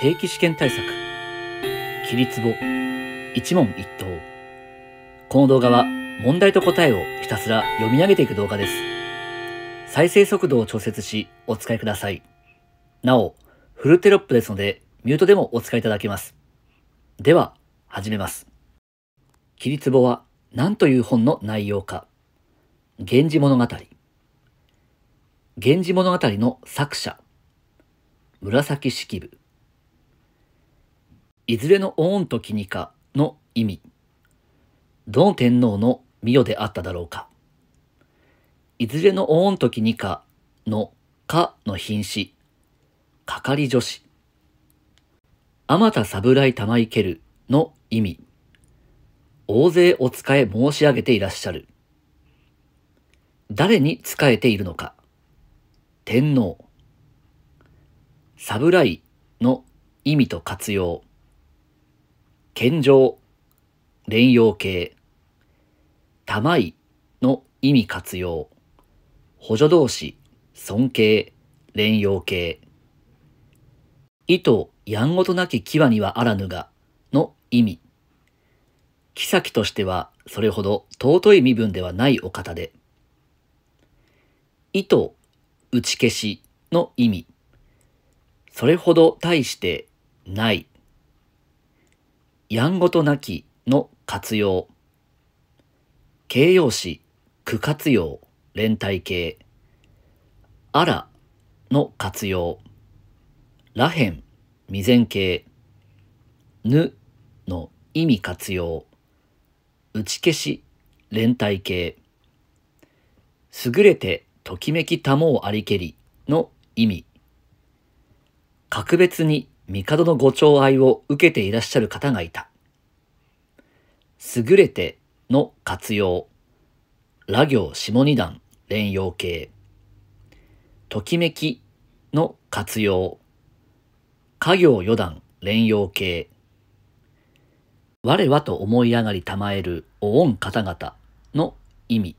定期試験対策切り壺一問一答この動画は問題と答えをひたすら読み上げていく動画です再生速度を調節しお使いくださいなおフルテロップですのでミュートでもお使いいただけますでは始めます切り壺は何という本の内容か源氏物語源氏物語の作者紫式部いずれの御恩とキにかの意味、どの天皇の御代であっただろうか。いずれの御恩とキにかのかの品詞、かかり女子。あまた侍玉いけるの意味、大勢お使え申し上げていらっしゃる。誰に仕えているのか。天皇。侍の意味と活用。献上、連用形、玉井の意味活用、補助動詞、尊敬、連用形、意図、やんごとなき牙にはあらぬが、の意味。妃としてはそれほど尊い身分ではないお方で。意図、打ち消しの意味。それほど大してないやんごとなきの活用。形容詞、苦活用、連帯形。あらの活用。らへん、未然形。ぬの意味活用。打ち消し、連帯形。優れてときめきたもをありけりの意味。格別に帝のご寵愛を受けていらっしゃる方がいた。優れての活用。ら行下二段連用形。ときめきの活用。家行四段連用形。我はと思い上がりたまえるお恩方々の意味。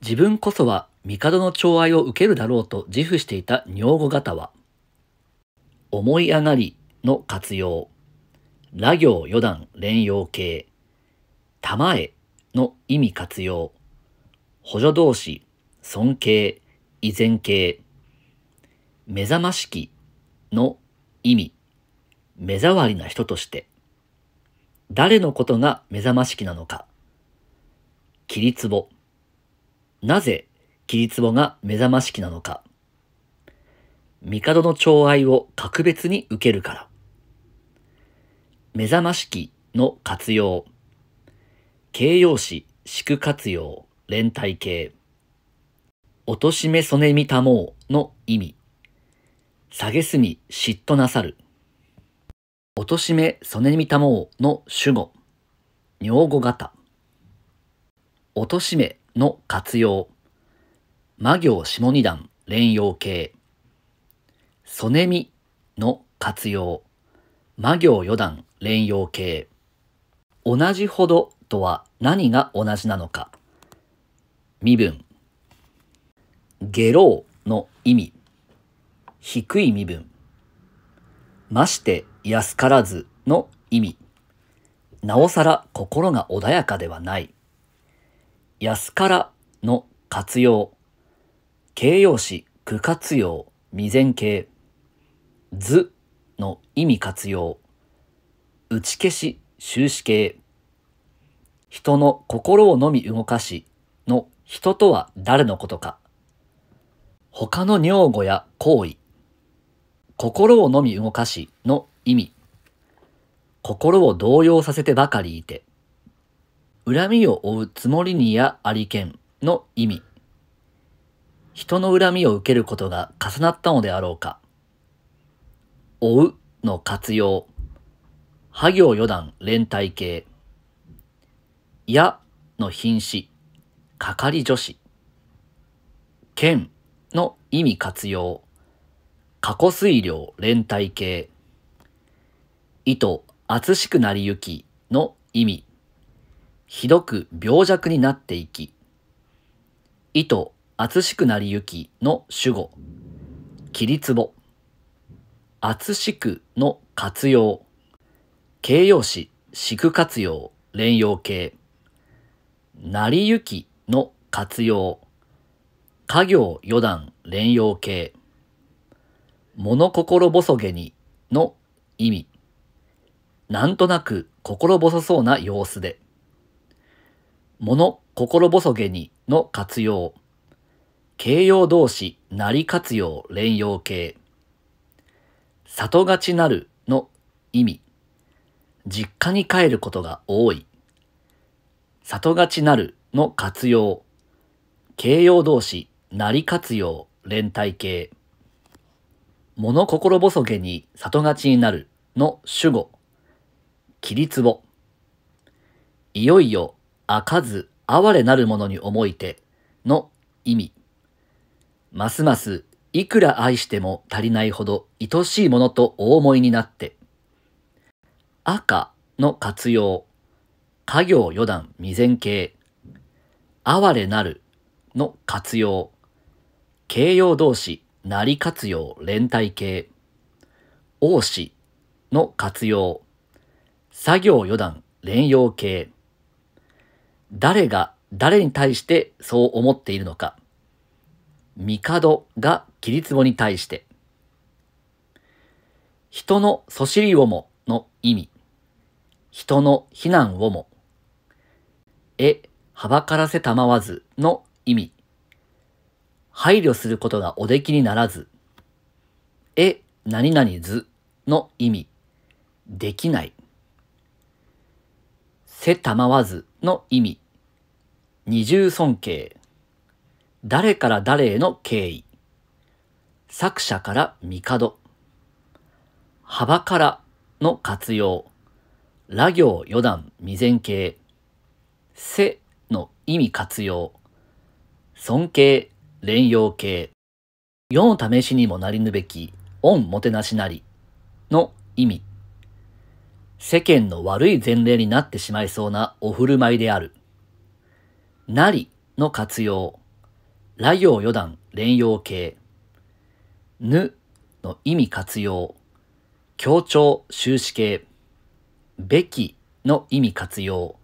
自分こそは帝の寵愛を受けるだろうと自負していた女房方は、思い上がりの活用、ら行四段連用形、玉えの意味活用、補助動詞、尊敬、依然形、目覚ましきの意味、目障りな人として、誰のことが目覚ましきなのか、切り壺、なぜ切り壺が目覚ましきなのか、帝の寵愛を格別に受けるから。目覚ましきの活用。形容詞、宿活用、連帯形。おとしめそねみたもうの意味。下げすみ、嫉妬なさる。おとしめそねみたもうの主語。女語型。おとしめの活用。魔行下二段連用形。ソネミの活用。魔行四段連用形。同じほどとは何が同じなのか。身分。下老の意味。低い身分。まして安からずの意味。なおさら心が穏やかではない。安からの活用。形容詞、苦活用、未然形。図の意味活用、打ち消し、終止形、人の心をのみ動かしの人とは誰のことか、他の女房や行為、心をのみ動かしの意味、心を動揺させてばかりいて、恨みを負うつもりにやありけんの意味、人の恨みを受けることが重なったのであろうか、追うの活用。は行四段連帯形。矢の品詞。係助詞。剣の意味活用。過去水量連帯形。糸厚しくなりゆきの意味。ひどく病弱になっていき。糸厚しくなりゆきの主語。切りつぼ。厚しくの活用。形容詞、しく活用、連用形。成り行きの活用。家業四段、連用形。物心細げにの意味。なんとなく心細そうな様子で。物心細げにの活用。形容動詞、なり活用、連用形。里がちなるの意味。実家に帰ることが多い。里がちなるの活用。形容動詞、なり活用、連帯形。物心細げに里がちになるの主語。切りぼ。いよいよ、開かず、哀れなるものに思いての意味。ますますいくら愛しても足りないほど愛しいものとお思いになって。赤の活用。家業余談未然形。哀れなるの活用。形容動詞なり活用連帯形。王子の活用。作業余談連用形。誰が誰に対してそう思っているのか。帝が桐壺に対して、人のそしりをもの意味、人の非難をも、え、はばからせたまわずの意味、配慮することがおできにならず、え、何々ずの意味、できない。せたまわずの意味、二重尊敬。誰から誰への敬意。作者から帝。幅からの活用。羅行余談未然形。背の意味活用。尊敬、連用形。世の試しにもなりぬべき、恩もてなしなり。の意味。世間の悪い前例になってしまいそうなお振る舞いである。なりの活用。羅行四段連用形。ぬの意味活用。強調終止形。べきの意味活用。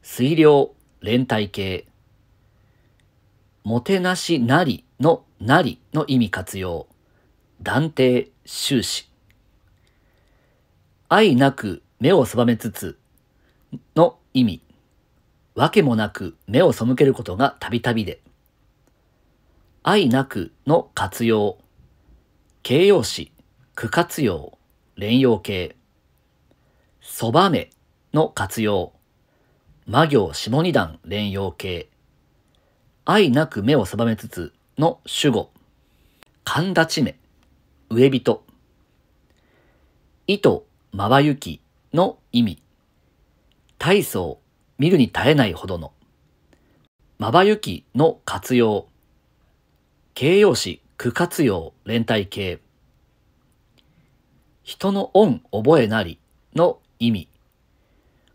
水量連帯形。もてなしなりのなりの意味活用。断定終始。愛なく目をそばめつつの意味。わけもなく目を背けることがたびたびで。愛なくの活用。形容詞、苦活用、連用形。そばめの活用。魔行下二段連用形。愛なく目を定めつつの主語。神立ち目、上人。糸、まばゆきの意味。体操、見るに耐えないほどの。まばゆきの活用。形容詞、区活用、連帯形。人の恩覚えなりの意味。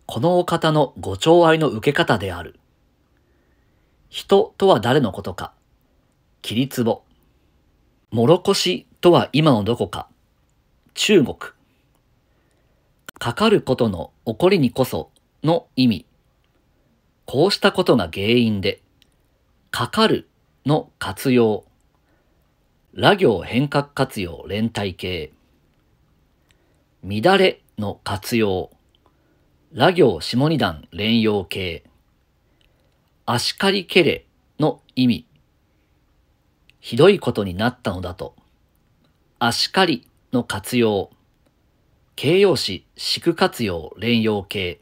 このお方のご寵愛の受け方である。人とは誰のことか。切りつぼ。もろこしとは今のどこか。中国。かかることの起こりにこその意味。こうしたことが原因で、かかるの活用。ラ行変革活用連帯形。乱れの活用。ラ行下二段連用形。足狩りけれの意味。ひどいことになったのだと。足狩りの活用。形容詞、敷く活用、連用形。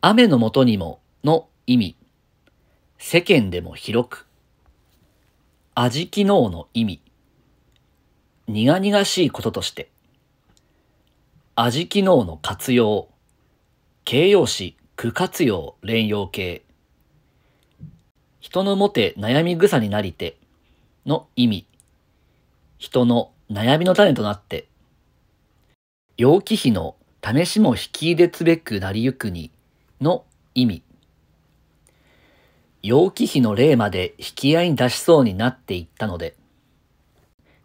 雨のもとにもの意味。世間でも広く。味機能の意味。苦々しいこととして。味機能の活用。形容詞、苦活用、連用形。人のもて悩み草になりての意味。人の悩みの種となって。陽気比の試しも引き入れつべくなりゆくにの意味。楊貴妃の霊まで引き合いに出しそうになっていったので、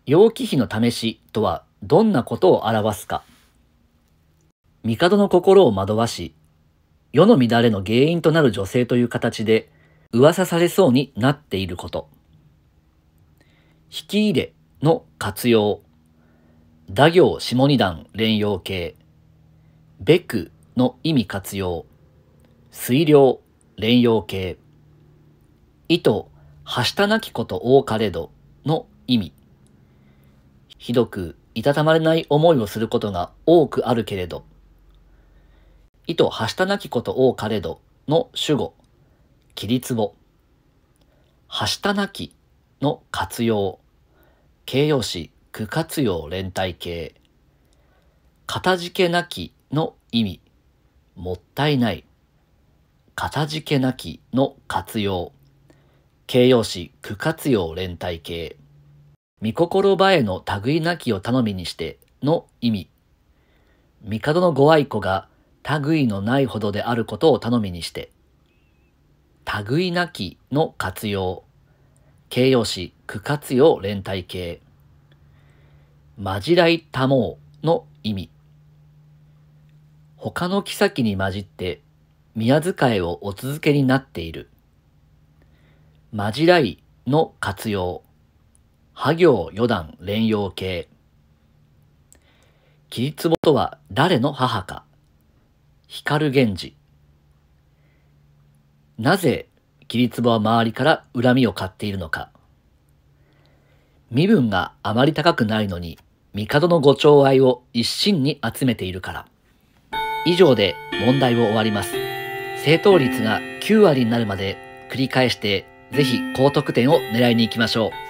陽気比の試しとはどんなことを表すか。帝の心を惑わし、世の乱れの原因となる女性という形で噂されそうになっていること。引き入れの活用。打行下二段連用形。べくの意味活用。水量連用形。意図、はしたなきこと多かれどの意味。ひどく、いたたまれない思いをすることが多くあるけれど。意図、はしたなきこと多かれどの主語、切りつぼ。はしたなきの活用。形容詞、苦活用連帯形。かたじけなきの意味。もったいない。かたじけなきの活用。形容詞、苦活用連帯形。見心ばえの類なきを頼みにしての意味。帝のご愛子が類のないほどであることを頼みにして。類なきの活用。形容詞、苦活用連帯形。まじらいたもうの意味。他の妃に混じって宮遣いをお続けになっている。まじらいの活用。破行四段連用形。切りつとは誰の母か。光源氏。なぜ切りつは周りから恨みを買っているのか。身分があまり高くないのに、帝のご寵愛を一身に集めているから。以上で問題を終わります。正答率が9割になるまで繰り返してぜひ高得点を狙いに行きましょう。